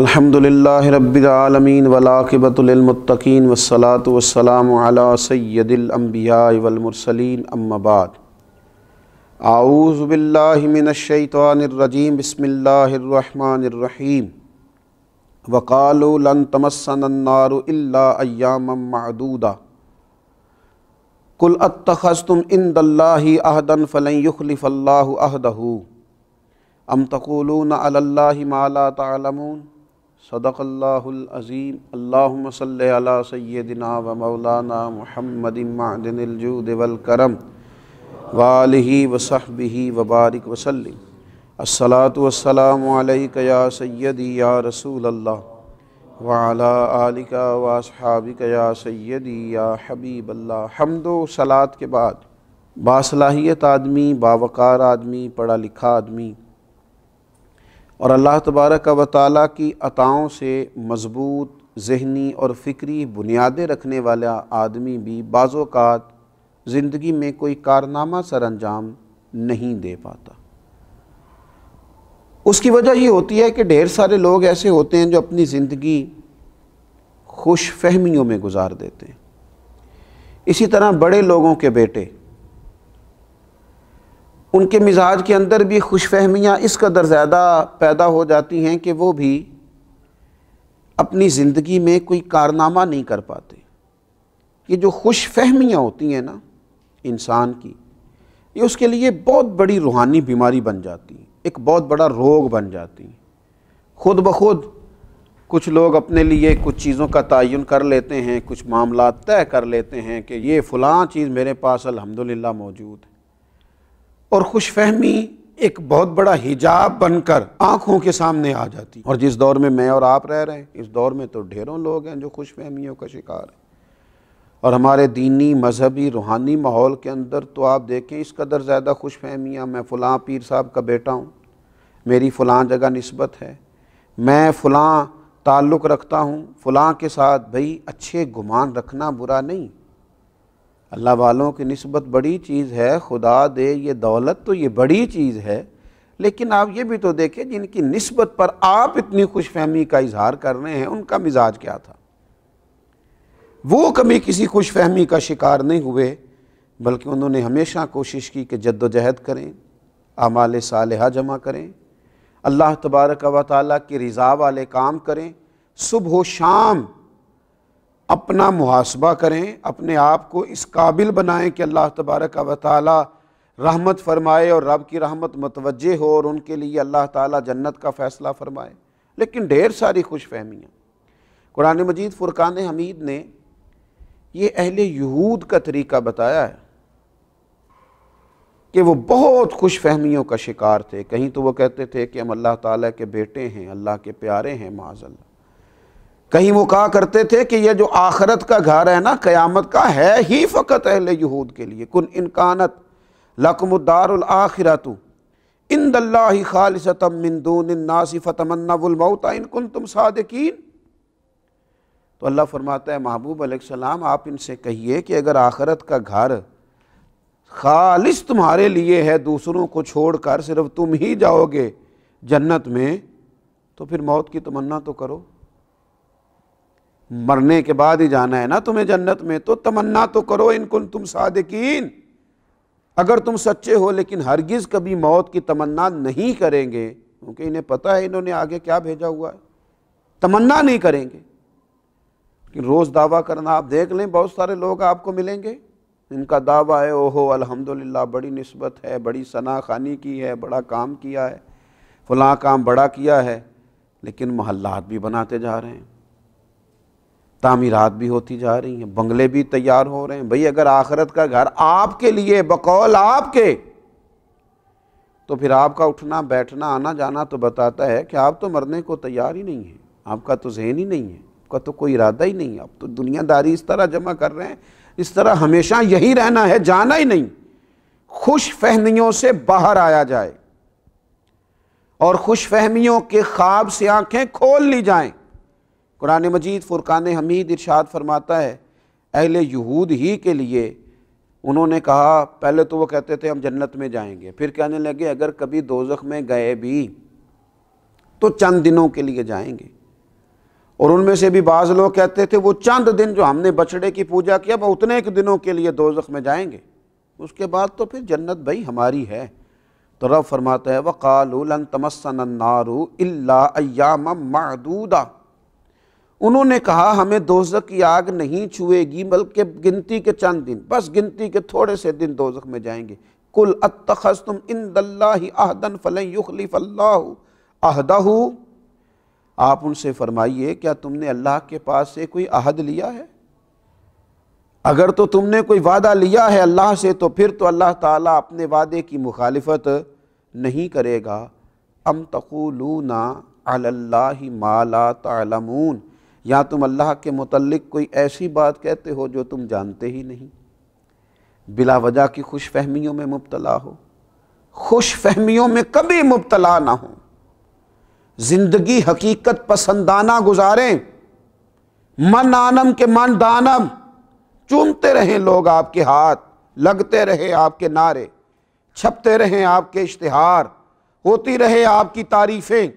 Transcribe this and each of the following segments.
अल्हम्दुलिल्लाह रब्बिल आलमीन वलाकिबतुलमतकीन वस्सलातु वसलाम अला सय्यदिल वल मुरसलीन अम्मा बाद आऊज़ु बिल्लाहि मिनश शैतानिर रजीम बिस्मिल्लाहिर रहमानिर रहीम सैदिलम्बिया लन तमस्सनन नारु इल्ला वक़ालन मअदूदा कुल अत्तखस्तुम इंदल्लाहि अहदन फ़लन युखलिफल्लाहु अहदहू अम तकूलून अलल्लाहि मा ला तअलमून सदक़ल्लाज़ीम अल्लाम सल सैदिना व मौलाना महमदिनजूदलकरम वाली वसहबी वबारक वसलम असलात वसलाम या सैदी या रसूल अल्लाह वाला आलिका या सैदी या हबीब अल्लाह हमदो सलात के बाद बासलाहियत आदमी बावकार आदमी पढ़ा लिखा आदमी और अल्लाह तबारक व ताली की अताओं से मजबूत जहनी और फ़िक्री बुनियादें रखने वाला आदमी भी बाज़ात ज़िंदगी में कोई कारनामा सर अंजाम नहीं दे पाता उसकी वजह ये होती है कि ढेर सारे लोग ऐसे होते हैं जो अपनी ज़िंदगी खुश फहमियों में गुजार देते हैं इसी तरह बड़े लोगों के बेटे उनके मिजाज के अंदर भी खुश फहमियाँ इस कदर ज़्यादा पैदा हो जाती हैं कि वो भी अपनी ज़िंदगी में कोई कारनामा नहीं कर पाते ये जो खुश फहमियाँ होती हैं ना इंसान की ये उसके लिए बहुत बड़ी रूहानी बीमारी बन जाती एक बहुत बड़ा रोग बन जाती खुद ब खुद कुछ लोग अपने लिए कुछ चीज़ों का तयन कर लेते हैं कुछ मामला तय कर लेते हैं कि ये फ़लाँ चीज़ मेरे पास अलहमदिल्ला मौजूद है और खुश फहमी एक बहुत बड़ा हिजाब बनकर आंखों के सामने आ जाती और जिस दौर में मैं और आप रह रहे हैं इस दौर में तो ढेरों लोग हैं जो खुश फहमियों का शिकार हैं और हमारे दीनी मजहबी रूहानी माहौल के अंदर तो आप देखें इस कदर ज़्यादा खुश फहमियाँ मैं फ़लाँ पीर साहब का बेटा हूँ मेरी फ़लाँ जगह नस्बत है मैं फ़लाँ ताल्लुक़ रखता हूँ फ़लाँ के साथ भाई अच्छे गुमान रखना बुरा नहीं अल्लाह वालों की नस्बत बड़ी चीज़ है खुदा दे ये दौलत तो ये बड़ी चीज़ है लेकिन आप ये भी तो देखें जिनकी नस्बत पर आप इतनी खुश फहमी का इजहार कर रहे हैं उनका मिजाज क्या था वो कभी किसी खुश फहमी का शिकार नहीं हुए बल्कि उन्होंने हमेशा कोशिश की कि जद्दोजहद करें आमाल साल जमा करें अल्लाह तबारक वाली ताली की रज़ा वाले काम करें सुबह शाम अपना मुहासबा करें अपने आप को इस काबिल बनाएं कि अल्लाह तबारक व ताली रहमत फरमाए और रब की रहमत मतवजह हो और उनके लिए अल्लाह ताला जन्नत का फ़ैसला फरमाए लेकिन ढेर सारी खुश फहमियाँ कुरान मजीद फ़ुरक़ान हमीद ने ये अहल यहूद का तरीका बताया है कि वो बहुत खुश फहमियों का शिकार थे कहीं तो वो कहते थे कि हम अल्लाह ताला के बेटे हैं अल्लाह के प्यारे हैं माजल्ला कहीं वो कहा करते थे कि यह जो आखरत का घर है ना क़यामत का है ही फ़कत अहल यहूद के लिए कुन इनकानत लकमदारखिरत इन दल्ला खालसतमिनदून नासिफ़तमन्नाबुलमौत इन कुन तुम सादकिन तो अल्लाह फरमाता है महबूब अलैहिस्सलाम आप इनसे कहिए कि अगर आखरत का घर खालिश तुम्हारे लिए है दूसरों को छोड़कर सिर्फ तुम ही जाओगे जन्नत में तो फिर मौत की तमन्ना तो करो मरने के बाद ही जाना है ना तुम्हें जन्नत में तो तमन्ना तो करो इनको तुम सादकिन अगर तुम सच्चे हो लेकिन हरगिज़ कभी मौत की तमन्ना नहीं करेंगे क्योंकि इन्हें पता है इन्होंने आगे क्या भेजा हुआ है तमन्ना नहीं करेंगे लेकिन रोज़ दावा करना आप देख लें बहुत सारे लोग आपको मिलेंगे इनका दावा है ओहो अल्हम्दुलिल्लाह बड़ी नस्बत है बड़ी सना खानी की है बड़ा काम किया है फलां काम बड़ा किया है लेकिन मोहल्लात भी बनाते जा रहे हैं तामीरत भी होती जा रही हैं बंगले भी तैयार हो रहे हैं भाई अगर आखरत का घर आपके लिए बकौल आपके तो फिर आपका उठना बैठना आना जाना तो बताता है कि आप तो मरने को तैयार ही नहीं हैं आपका तो जहन ही नहीं है आपका तो कोई इरादा ही नहीं है आप तो दुनियादारी इस तरह जमा कर रहे हैं इस तरह हमेशा यही रहना है जाना ही नहीं खुश फहमियों से बाहर आया जाए और खुश फहमियों के ख्वाब से आंखें खोल ली जाएं कुरान मजीद फ़ुरक़ान हमीद इरशाद फरमाता है अहल यहूद ही के लिए उन्होंने कहा पहले तो वो कहते थे हम जन्नत में जाएंगे फिर कहने लगे अगर कभी दोजख में गए भी तो चंद दिनों के लिए जाएंगे और उनमें से भी बाज़ लोग कहते थे वो चंद दिन जो हमने बछड़े की पूजा किया वो उतने एक दिनों के लिए दोजख में जाएंगे उसके बाद तो फिर जन्नत भाई हमारी है तो रब फरमाता है लन वक़ालूलन तमसनारू अल्लाम मदूदा उन्होंने कहा हमें दोजक की आग नहीं छुएगी बल्कि गिनती के चंद दिन बस गिनती के थोड़े से दिन दोजक में जाएंगे कुल अतखस तुम इन दल्लाहदन फ़लफ़ल्लाह आहदा आप उनसे फरमाइए क्या तुमने अल्लाह के पास से कोई अहद लिया है अगर तो तुमने कोई वादा लिया है अल्लाह से तो फिर तो अल्लाह ताला अपने वादे की मुखालफत नहीं करेगा अम ना अल्लाह माला तमून या तुम अल्लाह के मतलब कोई ऐसी बात कहते हो जो तुम जानते ही नहीं बिला वजह की खुश फहमियों में मुबतला हो खुश फहमियों में कभी मुबतला ना हो ज़िंदगी हकीकत पसंदाना गुजारें मन आनम के मन दानम चूमते रहें लोग आपके हाथ लगते रहे आपके नारे छपते रहें आपके इश्तहार होती रहे आपकी तारीफ़ें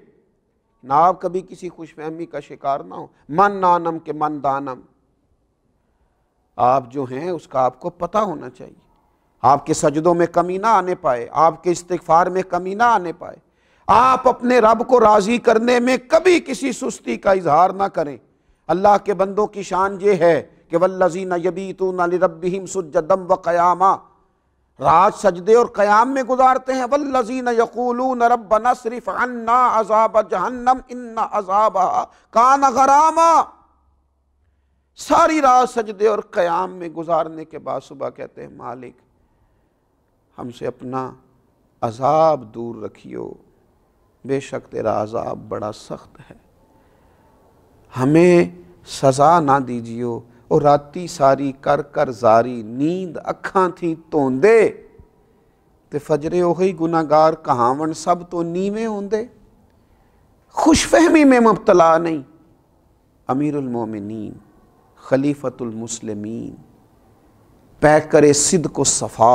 ना आप कभी किसी खुशफहमी का शिकार ना हो मन नानम के मन दानम आप जो हैं उसका आपको पता होना चाहिए आपके सजदों में कमी ना आने पाए आपके इस्तफार में कमी ना आने पाए आप अपने रब को राज़ी करने में कभी किसी सुस्ती का इजहार ना करें अल्लाह के बंदों की शान ये है कि वल्लजी नबी तो नबीम सुजदम व क़यामा रात सजदे और क़याम में गुजारते हैं वल्लजीन यकूलून बना सिर्फ अन्ना अजाब जहन्नम इन्ना अजाब कान गरामा सारी रात सजदे और क़याम में गुजारने के बाद सुबह कहते हैं मालिक हमसे अपना अजाब दूर रखियो बेशक तेरा अजाब बड़ा सख्त है हमें सज़ा ना दीजियो ओ राती सारी कर कर जारी नींद अखा थी धोंदे तो फजरे उ गुनागार कहावन सब तो नीवे होंगे खुशफहमी में मुबतला नहीं अमीर उल खलीफत उल मुसलमीन पै करे सिद को सफा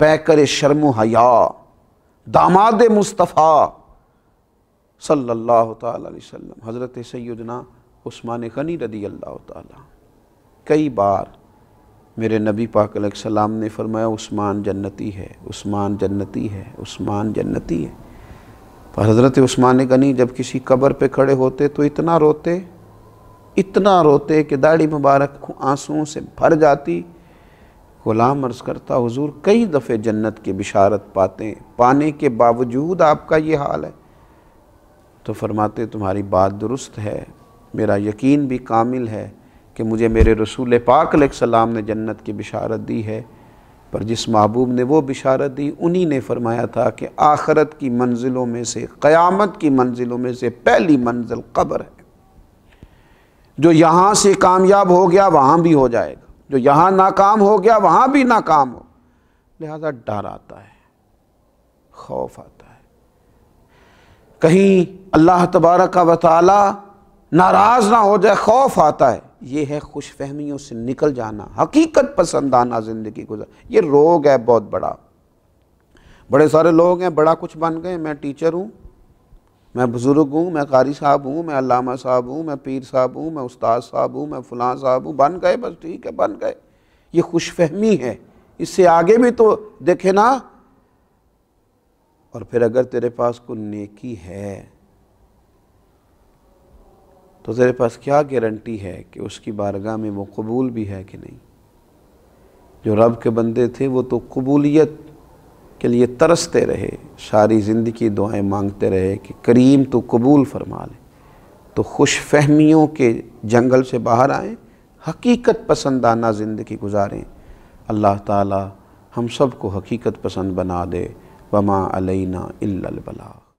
पै करे शर्म हया दामाद मुस्तफ़ा सल्ला तसलम हज़रत सैदना उस्मान गनी रदी अल्लाह ताला कई बार मेरे नबी पाक सलाम ने फरमाया उस्मान जन्नती है उस्मान जन्नती है उस्मान जन्नती है पर हज़रत उस्मान गनी जब किसी कब्र पे खड़े होते तो इतना रोते इतना रोते कि दाढ़ी मुबारक आंसुओं से भर जाती ग़ुलाम अर्ज़ करता हुजूर कई दफ़े जन्नत के बिशारत पाते पाने के बावजूद आपका ये हाल है तो फरमाते तुम्हारी बात दुरुस्त है मेरा यकीन भी कामिल है कि मुझे मेरे रसूल पाक सलाम ने जन्नत की बिशारत दी है पर जिस महबूब ने वो बिशारत दी उन्हीं ने फरमाया था कि आखरत की मंजिलों में से क़यामत की मंजिलों में से पहली मंजिल कब्र है जो यहाँ से कामयाब हो गया वहाँ भी हो जाएगा जो यहाँ नाकाम हो गया वहाँ भी नाकाम हो लिहाजा डर आता है खौफ आता है कहीं अल्लाह तबारक का वाली नाराज ना हो जाए खौफ आता है ये है खुश फहमियों से निकल जाना हकीकत पसंद आना ज़िंदगी गुजर ये रोग है बहुत बड़ा बड़े सारे लोग हैं बड़ा कुछ बन गए मैं टीचर हूँ मैं बुज़ुर्ग हूँ मैं कारी साहब हूँ मैं अलामा साहब हूँ मैं पीर साहब हूँ मैं उस्ताद साहब हूँ मैं फलां साहब हूँ बन गए बस ठीक है बन गए ये खुश फहमी है इससे आगे भी तो देखे ना और फिर अगर तेरे पास कोई नेकी है तो तेरे पास क्या गारंटी है कि उसकी बारगाह में वो कबूल भी है कि नहीं जो रब के बंदे थे वो तो कबूलियत के लिए तरसते रहे सारी ज़िंदगी दुआएं मांगते रहे कि करीम तो कबूल फरमा ले तो खुश फहमियों के जंगल से बाहर आएँ हकीकत पसंदाना ज़िंदगी गुजारें अल्लाह ताला हम सब को हकीकत पसंद बना दे बमा अलैना इल्लल बला